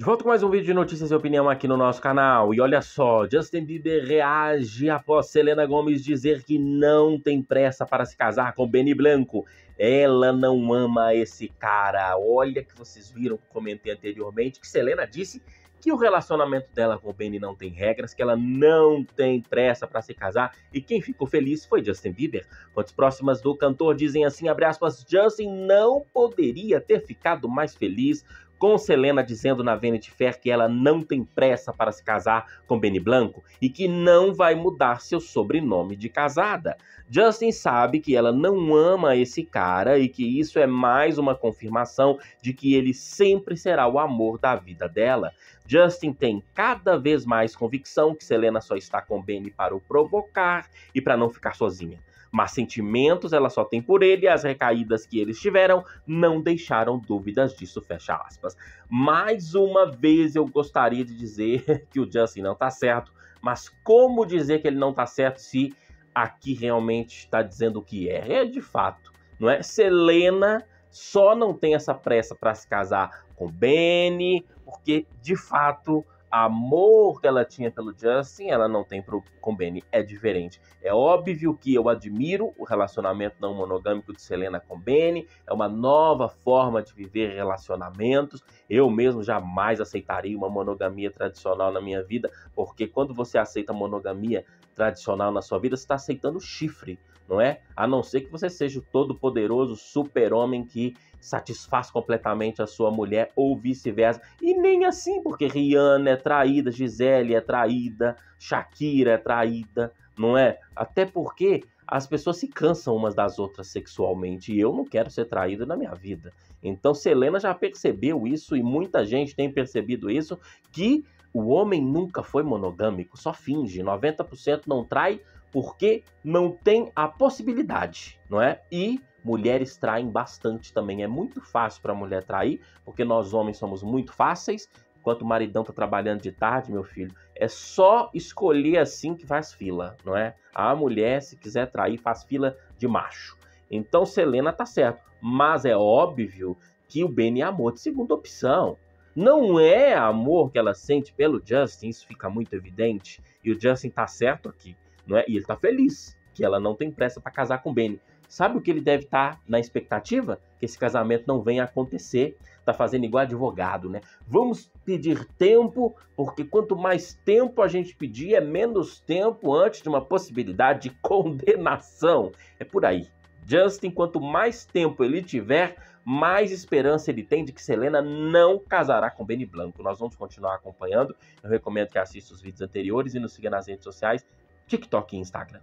De volta com mais um vídeo de notícias e opinião aqui no nosso canal. E olha só, Justin Bieber reage após Selena Gomes dizer que não tem pressa para se casar com Benny Blanco. Ela não ama esse cara. Olha que vocês viram que comentei anteriormente que Selena disse que o relacionamento dela com o Benny não tem regras, que ela não tem pressa para se casar, e quem ficou feliz foi Justin Bieber. Fontes próximas do cantor dizem assim, aspas, Justin não poderia ter ficado mais feliz com Selena dizendo na Vanity Fair que ela não tem pressa para se casar com Benny Blanco e que não vai mudar seu sobrenome de casada. Justin sabe que ela não ama esse cara e que isso é mais uma confirmação de que ele sempre será o amor da vida dela. Justin tem cada vez mais convicção que Selena só está com Benny para o provocar e para não ficar sozinha mas sentimentos ela só tem por ele e as recaídas que eles tiveram não deixaram dúvidas disso, fecha aspas. Mais uma vez eu gostaria de dizer que o Justin não tá certo, mas como dizer que ele não tá certo se aqui realmente está dizendo o que é? É de fato, não é? Selena só não tem essa pressa para se casar com Benny, porque de fato amor que ela tinha pelo Justin, ela não tem pro, com Benny. É diferente. É óbvio que eu admiro o relacionamento não monogâmico de Selena com Benny. É uma nova forma de viver relacionamentos. Eu mesmo jamais aceitaria uma monogamia tradicional na minha vida, porque quando você aceita monogamia, tradicional na sua vida, você está aceitando chifre, não é? A não ser que você seja o todo-poderoso super-homem que satisfaz completamente a sua mulher ou vice-versa. E nem assim, porque Rihanna é traída, Gisele é traída, Shakira é traída, não é? Até porque as pessoas se cansam umas das outras sexualmente e eu não quero ser traído na minha vida. Então Selena já percebeu isso e muita gente tem percebido isso que o homem nunca foi monogâmico, só finge. 90% não trai porque não tem a possibilidade, não é? E mulheres traem bastante também. É muito fácil para a mulher trair, porque nós homens somos muito fáceis. Enquanto o maridão tá trabalhando de tarde, meu filho, é só escolher assim que faz fila, não é? A mulher, se quiser trair, faz fila de macho. Então Selena tá certo, mas é óbvio que o Benny é amor de segunda opção. Não é amor que ela sente pelo Justin, isso fica muito evidente. E o Justin tá certo aqui, não é? E ele tá feliz que ela não tem pressa para casar com o Benny. Sabe o que ele deve estar tá na expectativa? Que esse casamento não venha a acontecer. Tá fazendo igual advogado, né? Vamos pedir tempo, porque quanto mais tempo a gente pedir, é menos tempo antes de uma possibilidade de condenação. É por aí. Justin, quanto mais tempo ele tiver, mais esperança ele tem de que Selena não casará com Benny Blanco. Nós vamos continuar acompanhando. Eu recomendo que assista os vídeos anteriores e nos siga nas redes sociais, TikTok e Instagram.